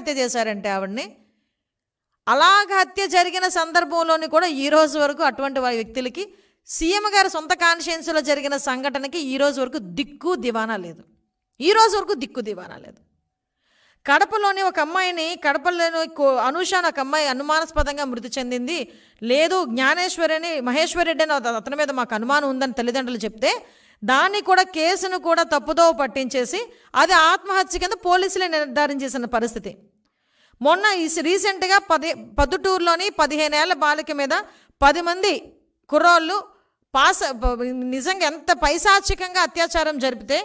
హత్య చేశారంటే ఆవిడ్ని అలాగ హత్య జరిగిన సందర్భంలోని కూడా ఈ రోజు వరకు అటువంటి వ్యక్తులకి సీఎం గారి సొంత కాన్షియన్స్లో జరిగిన సంఘటనకి ఈ రోజు వరకు దిక్కు దివానా లేదు ఈ రోజు వరకు దిక్కు దివానా లేదు కడపలోని ఒక అమ్మాయిని కడపలోని అనూష ఒక అమ్మాయి అనుమానాస్పదంగా మృతి చెందింది లేదు జ్ఞానేశ్వరిని రెడ్డి అని అతని మీద మాకు అనుమానం ఉందని తల్లిదండ్రులు చెప్తే దాన్ని కూడా కేసును కూడా తప్పుదోవ పట్టించేసి అది ఆత్మహత్య కింద పోలీసులే నిర్ధారించేసిన పరిస్థితి మొన్న ఈ రీసెంట్గా పది పదుటూరులోని ఏళ్ళ బాలిక మీద పది మంది కుర్రోళ్ళు పాస నిజంగా ఎంత పైశాచికంగా అత్యాచారం జరిపితే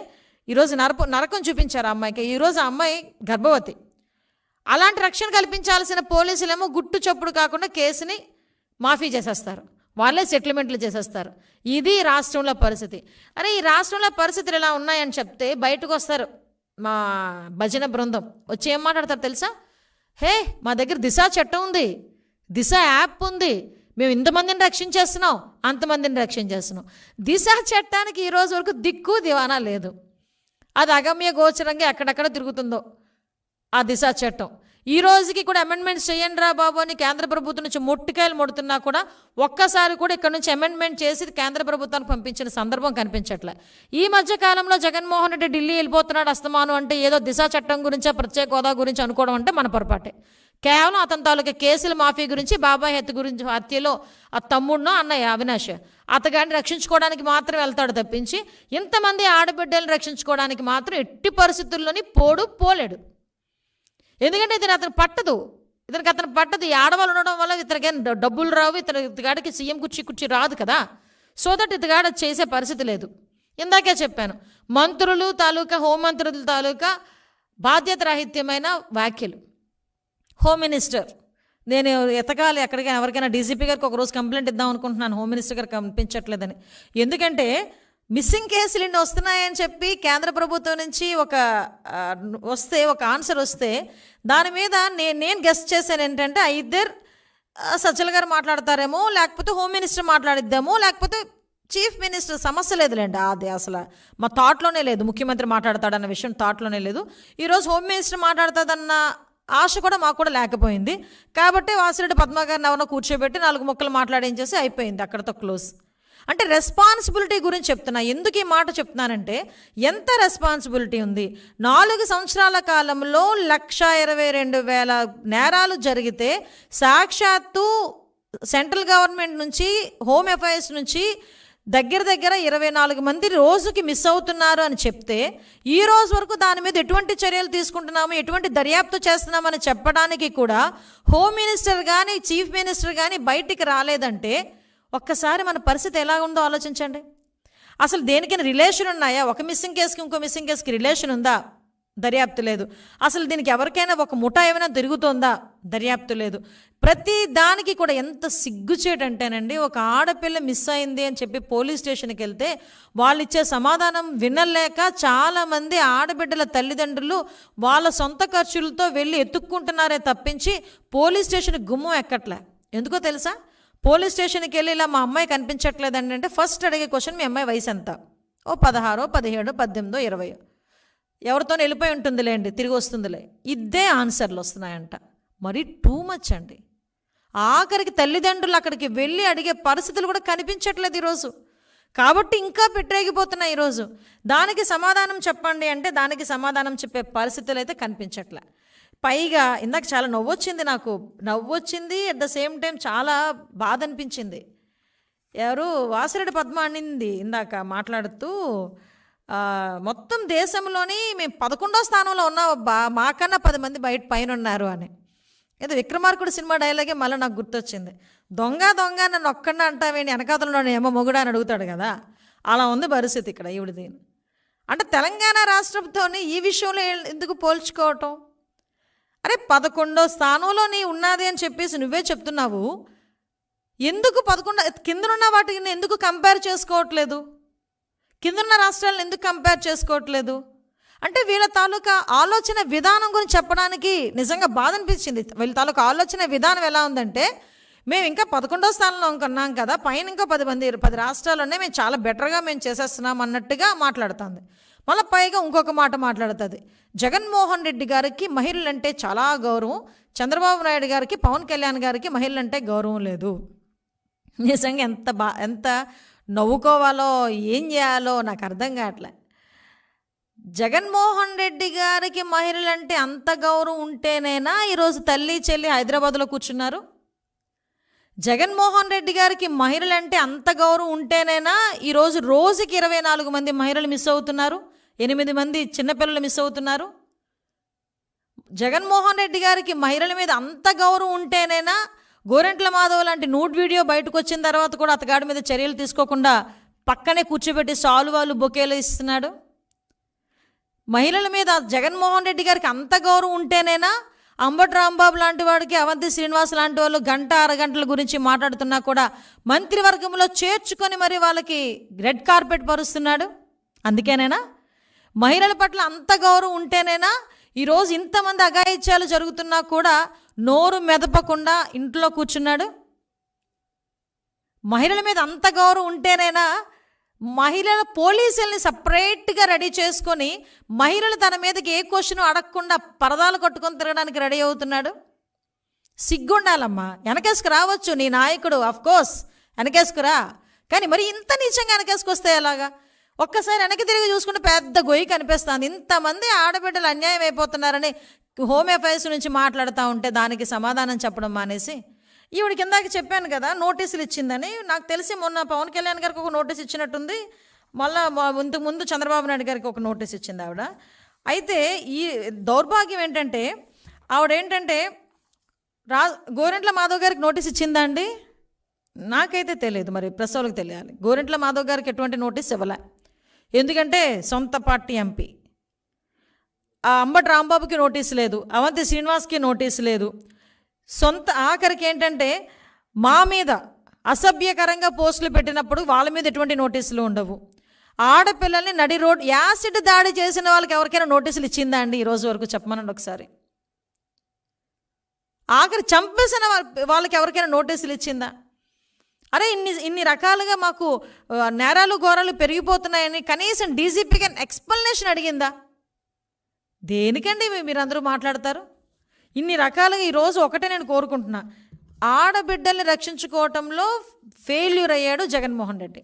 ఈరోజు నరపు నరకం చూపించారు అమ్మాయికి ఈరోజు అమ్మాయి గర్భవతి అలాంటి రక్షణ కల్పించాల్సిన పోలీసులేమో గుట్టు చప్పుడు కాకుండా కేసుని మాఫీ చేసేస్తారు వాళ్ళే సెటిల్మెంట్లు చేసేస్తారు ఇది రాష్ట్రంలో పరిస్థితి అరే ఈ రాష్ట్రంలో పరిస్థితులు ఇలా ఉన్నాయని చెప్తే బయటకు వస్తారు మా భజన బృందం వచ్చి ఏం మాట్లాడతారు తెలుసా హే మా దగ్గర దిశ చట్టం ఉంది దిశ యాప్ ఉంది మేము ఇంతమందిని రక్షించేస్తున్నాం అంతమందిని రక్షించేస్తున్నాం దిశ చట్టానికి ఈరోజు వరకు దిక్కు దివానా లేదు అది అగమ్య గోచరంగా ఎక్కడెక్కడ తిరుగుతుందో ఆ దిశ చట్టం ఈ రోజుకి కూడా అమెండ్మెంట్స్ చేయండి రా బాబు అని కేంద్ర ప్రభుత్వం నుంచి ముట్టికాయలు ముడుతున్నా కూడా ఒక్కసారి కూడా ఇక్కడ నుంచి అమెండ్మెంట్ చేసి కేంద్ర ప్రభుత్వానికి పంపించిన సందర్భం కనిపించట్లే ఈ మధ్య కాలంలో జగన్మోహన్ రెడ్డి ఢిల్లీ వెళ్ళిపోతున్నాడు అస్తమానం అంటే ఏదో దిశ చట్టం గురించి ప్రత్యేక హోదా గురించి అనుకోవడం అంటే మన పొరపాటే కేవలం అతని తాలూకా కేసుల మాఫీ గురించి బాబాయ్ హెత్ గురించి హత్యలో ఆ తమ్ముడునో అన్నయ్య అవినాష్ అతగాడిని రక్షించుకోవడానికి మాత్రం వెళ్తాడు తప్పించి ఇంతమంది ఆడబిడ్డలను రక్షించుకోవడానికి మాత్రం ఎట్టి పరిస్థితుల్లోని పోడు పోలేడు ఎందుకంటే ఇతను అతను పట్టదు ఇతనికి అతను పట్టదు ఈ ఆడవాళ్ళు ఉండడం వల్ల ఇతనికేం డబ్బులు రావు ఇతను ఇతగాడికి సీఎం కుర్చీ కుర్చీ రాదు కదా సో దట్ ఇతగాడ చేసే పరిస్థితి లేదు ఇందాకే చెప్పాను మంత్రులు తాలూకా హోంమంత్రుల తాలూకా బాధ్యత రాహిత్యమైన వ్యాఖ్యలు హోమ్ మినిస్టర్ నేను ఎతకాలి ఎక్కడికైనా ఎవరికైనా డీజీపీ గారికి ఒకరోజు కంప్లైంట్ ఇద్దాం అనుకుంటున్నాను హోమ్ మినిస్టర్ గారు కనిపించట్లేదని ఎందుకంటే మిస్సింగ్ కేసులు ఇన్ని వస్తున్నాయని చెప్పి కేంద్ర ప్రభుత్వం నుంచి ఒక వస్తే ఒక ఆన్సర్ వస్తే దాని మీద నేను నేను గెస్ట్ చేశాను ఏంటంటే ఇద్దరు సజ్జల గారు మాట్లాడతారేమో లేకపోతే హోమ్ మినిస్టర్ మాట్లాడిద్దామో లేకపోతే చీఫ్ మినిస్టర్ సమస్య లేదులేండి అది అసలు మా థాట్లోనే లేదు ముఖ్యమంత్రి మాట్లాడతాడన్న విషయం థాట్లోనే లేదు ఈరోజు హోమ్ మినిస్టర్ మాట్లాడుతుందన్న ఆశ కూడా మాకు కూడా లేకపోయింది కాబట్టి వాసిరెడ్డి పద్మ గారిని కూర్చోబెట్టి నాలుగు మొక్కలు మాట్లాడించేసి అయిపోయింది అక్కడతో క్లోజ్ అంటే రెస్పాన్సిబిలిటీ గురించి చెప్తున్నా ఎందుకు ఈ మాట చెప్తున్నానంటే ఎంత రెస్పాన్సిబిలిటీ ఉంది నాలుగు సంవత్సరాల కాలంలో లక్ష ఇరవై రెండు వేల నేరాలు జరిగితే సాక్షాత్తు సెంట్రల్ గవర్నమెంట్ నుంచి హోమ్ అఫైర్స్ నుంచి దగ్గర దగ్గర ఇరవై నాలుగు మంది రోజుకి మిస్ అవుతున్నారు అని చెప్తే ఈ రోజు వరకు దాని మీద ఎటువంటి చర్యలు తీసుకుంటున్నాము ఎటువంటి దర్యాప్తు చేస్తున్నామని చెప్పడానికి కూడా హోమ్ మినిస్టర్ కానీ చీఫ్ మినిస్టర్ కానీ బయటికి రాలేదంటే ఒక్కసారి మన పరిస్థితి ఎలా ఉందో ఆలోచించండి అసలు దేనికైనా రిలేషన్ ఉన్నాయా ఒక మిస్సింగ్ కేసుకి ఇంకో మిస్సింగ్ కేసుకి రిలేషన్ ఉందా దర్యాప్తు లేదు అసలు దీనికి ఎవరికైనా ఒక ముఠా ఏమైనా తిరుగుతుందా దర్యాప్తు లేదు ప్రతి దానికి కూడా ఎంత సిగ్గుచేటంటేనండి ఒక ఆడపిల్ల మిస్ అయింది అని చెప్పి పోలీస్ స్టేషన్కి వెళ్తే వాళ్ళు ఇచ్చే సమాధానం వినలేక చాలామంది ఆడబిడ్డల తల్లిదండ్రులు వాళ్ళ సొంత ఖర్చులతో వెళ్ళి ఎత్తుక్కుంటున్నారే తప్పించి పోలీస్ స్టేషన్ గుమ్మం ఎక్కట్లే ఎందుకో తెలుసా పోలీస్ స్టేషన్కి వెళ్ళి ఇలా మా అమ్మాయి కనిపించట్లేదండి అంటే ఫస్ట్ అడిగే క్వశ్చన్ మీ అమ్మాయి వయసు ఎంత ఓ పదహారో పదిహేడో పద్దెనిమిదో ఇరవై ఎవరితో వెళ్ళిపోయి అండి తిరిగి వస్తుందిలే ఇద్దే ఆన్సర్లు వస్తున్నాయంట మరి టూ మచ్ అండి ఆఖరికి తల్లిదండ్రులు అక్కడికి వెళ్ళి అడిగే పరిస్థితులు కూడా కనిపించట్లేదు ఈరోజు కాబట్టి ఇంకా పెట్టేగిపోతున్నాయి ఈరోజు దానికి సమాధానం చెప్పండి అంటే దానికి సమాధానం చెప్పే పరిస్థితులు అయితే కనిపించట్లే పైగా ఇందాక చాలా నవ్వొచ్చింది నాకు నవ్వొచ్చింది అట్ ద సేమ్ టైం చాలా బాధ అనిపించింది ఎవరు వాసిరెడ్డి పద్మ అనింది ఇందాక మాట్లాడుతూ మొత్తం దేశంలోని మేము పదకొండో స్థానంలో ఉన్నాం బా మాకన్నా పది మంది బయట పైన ఉన్నారు అని ఏదో విక్రమార్కుడు సినిమా డైలాగే మళ్ళీ నాకు గుర్తొచ్చింది దొంగ దొంగ నన్ను ఒక్కడిన అంటావేంటి వెనకాతలో ఏమో మొగుడా అని అడుగుతాడు కదా అలా ఉంది పరిస్థితి ఇక్కడ ఈవిడిది అంటే తెలంగాణ రాష్ట్రంతో ఈ విషయంలో ఎందుకు పోల్చుకోవటం అరే పదకొండో స్థానంలో నీ ఉన్నది అని చెప్పేసి నువ్వే చెప్తున్నావు ఎందుకు పదకొండ కిందనున్న వాటిని ఎందుకు కంపేర్ చేసుకోవట్లేదు కిందన్న రాష్ట్రాలను ఎందుకు కంపేర్ చేసుకోవట్లేదు అంటే వీళ్ళ తాలూకా ఆలోచన విధానం గురించి చెప్పడానికి నిజంగా బాధ అనిపించింది వీళ్ళ తాలూకా ఆలోచన విధానం ఎలా ఉందంటే మేము ఇంకా పదకొండో స్థానంలో ఉన్నాం కదా పైన ఇంకా పది మంది పది రాష్ట్రాలు ఉన్నాయి మేము చాలా బెటర్గా మేము చేసేస్తున్నాం అన్నట్టుగా మాట్లాడుతుంది మళ్ళీ పైగా ఇంకొక మాట మాట్లాడుతుంది జగన్మోహన్ రెడ్డి గారికి మహిళలంటే చాలా గౌరవం చంద్రబాబు నాయుడు గారికి పవన్ కళ్యాణ్ గారికి మహిళలంటే గౌరవం లేదు నిజంగా ఎంత బా ఎంత నవ్వుకోవాలో ఏం చేయాలో నాకు అర్థం కావట్లే జగన్మోహన్ రెడ్డి గారికి మహిళలంటే అంత గౌరవం ఉంటేనేనా ఈరోజు తల్లి చెల్లి హైదరాబాద్లో కూర్చున్నారు జగన్మోహన్ రెడ్డి గారికి మహిళలంటే అంత గౌరవం ఉంటేనేనా ఈరోజు రోజుకి ఇరవై నాలుగు మంది మహిళలు మిస్ అవుతున్నారు ఎనిమిది మంది చిన్నపిల్లలు మిస్ అవుతున్నారు జగన్మోహన్ రెడ్డి గారికి మహిళల మీద అంత గౌరవం ఉంటేనైనా గోరెంట్ల మాధవ్ లాంటి నూట్ వీడియో బయటకు వచ్చిన తర్వాత కూడా అతగాడి మీద చర్యలు తీసుకోకుండా పక్కనే కూర్చోబెట్టి సాలువాలు బొకేలు ఇస్తున్నాడు మహిళల మీద జగన్మోహన్ రెడ్డి గారికి అంత గౌరవం ఉంటేనైనా అంబటి రాంబాబు లాంటి వాడికి అవంతి శ్రీనివాస్ లాంటి వాళ్ళు గంట అరగంటల గురించి మాట్లాడుతున్నా కూడా మంత్రివర్గంలో చేర్చుకొని మరి వాళ్ళకి రెడ్ కార్పెట్ పరుస్తున్నాడు అందుకేనేనా మహిళల పట్ల అంత గౌరవం ఉంటేనేనా ఈరోజు ఇంతమంది అఘాయిత్యాలు జరుగుతున్నా కూడా నోరు మెదపకుండా ఇంట్లో కూర్చున్నాడు మహిళల మీద అంత గౌరవం ఉంటేనైనా మహిళల పోలీసుల్ని సపరేట్గా రెడీ చేసుకొని మహిళలు తన మీదకి ఏ క్వశ్చన్ అడగకుండా పరదాలు కట్టుకొని తిరగడానికి రెడీ అవుతున్నాడు సిగ్గుండాలమ్మా వెనకేసుకు రావచ్చు నీ నాయకుడు అఫ్కోర్స్ వెనకేసుకురా కానీ మరి ఇంత నీచంగా వెనకేసుకొస్తే ఎలాగా ఒక్కసారి వెనక్కి తిరిగి చూసుకుంటే పెద్ద గొయ్యి కనిపిస్తుంది ఇంతమంది ఆడబిడ్డలు అన్యాయం అయిపోతున్నారని హోమ్ అఫైర్స్ నుంచి మాట్లాడుతూ ఉంటే దానికి సమాధానం చెప్పడం మానేసి ఈవిడ కిందాకి చెప్పాను కదా నోటీసులు ఇచ్చిందని నాకు తెలిసి మొన్న పవన్ కళ్యాణ్ గారికి ఒక నోటీస్ ఇచ్చినట్టుంది మళ్ళీ ఇంతకు ముందు చంద్రబాబు నాయుడు గారికి ఒక నోటీస్ ఇచ్చింది ఆవిడ అయితే ఈ దౌర్భాగ్యం ఏంటంటే ఆవిడ ఏంటంటే రా గోరెంట్ల మాధవ్ గారికి నోటీస్ ఇచ్చిందా అండి నాకైతే తెలియదు మరి ప్రసవులకు తెలియాలి గోరెంట్ల మాధవ్ గారికి ఎటువంటి నోటీస్ ఇవ్వలే ఎందుకంటే సొంత పార్టీ ఎంపీ ఆ అంబటి రాంబాబుకి నోటీస్ లేదు అవంతి శ్రీనివాస్కి నోటీస్ లేదు సొంత ఆఖరికి ఏంటంటే మా మీద అసభ్యకరంగా పోస్టులు పెట్టినప్పుడు వాళ్ళ మీద ఎటువంటి నోటీసులు ఉండవు ఆడపిల్లల్ని నడి రోడ్ యాసిడ్ దాడి చేసిన వాళ్ళకి ఎవరికైనా నోటీసులు ఇచ్చిందా అండి ఈరోజు వరకు చెప్పమనండి ఒకసారి ఆఖరి చంపేసిన వాళ్ళకి ఎవరికైనా నోటీసులు ఇచ్చిందా అరే ఇన్ని ఇన్ని రకాలుగా మాకు నేరాలు ఘోరాలు పెరిగిపోతున్నాయని కనీసం డీజీపీకి ఎక్స్ప్లెనేషన్ అడిగిందా దేనికండి మీరు అందరూ మాట్లాడతారు ఇన్ని రకాలుగా ఈరోజు ఒకటే నేను కోరుకుంటున్నా ఆడబిడ్డల్ని రక్షించుకోవటంలో ఫెయిల్యూర్ అయ్యాడు జగన్మోహన్ రెడ్డి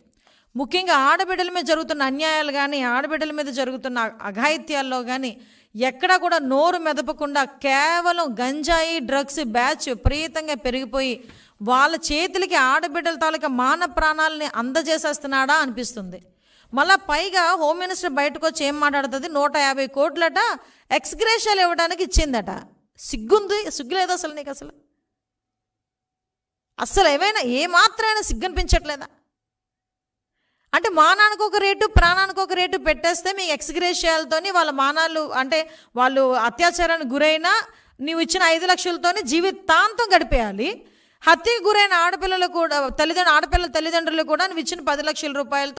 ముఖ్యంగా ఆడబిడ్డల మీద జరుగుతున్న అన్యాయాలు కానీ ఆడబిడ్డల మీద జరుగుతున్న అఘాయిత్యాల్లో కానీ ఎక్కడా కూడా నోరు మెదపకుండా కేవలం గంజాయి డ్రగ్స్ బ్యాచ్ విపరీతంగా పెరిగిపోయి వాళ్ళ చేతులకి ఆడబిడ్డల తాలూకా మాన ప్రాణాలని అందజేసేస్తున్నాడా అనిపిస్తుంది మళ్ళా పైగా హోమ్ మినిస్టర్ బయటకు వచ్చి ఏం మాట్లాడుతుంది నూట యాభై కోట్లట ఎక్స్గ్రేషన్ ఇవ్వడానికి ఇచ్చిందట సిగ్గుంది సిగ్గు లేదు అసలు నీకు అసలు అస్సలు ఏమైనా ఏమాత్రమైనా సిగ్గనిపించట్లేదా అంటే మానానికి ఒక రేటు ప్రాణానికి ఒక రేటు పెట్టేస్తే మీ ఎక్స్గ్రేషియాలతోని వాళ్ళ మానాలు అంటే వాళ్ళు అత్యాచారానికి గురైనా నీవు ఇచ్చిన ఐదు లక్షలతోని జీవితాంతం గడిపేయాలి హత్యకు గురైన ఆడపిల్లలు కూడా తల్లిదండ్రులు ఆడపిల్లల తల్లిదండ్రులు కూడా నువ్వు ఇచ్చిన పది లక్షల రూపాయలు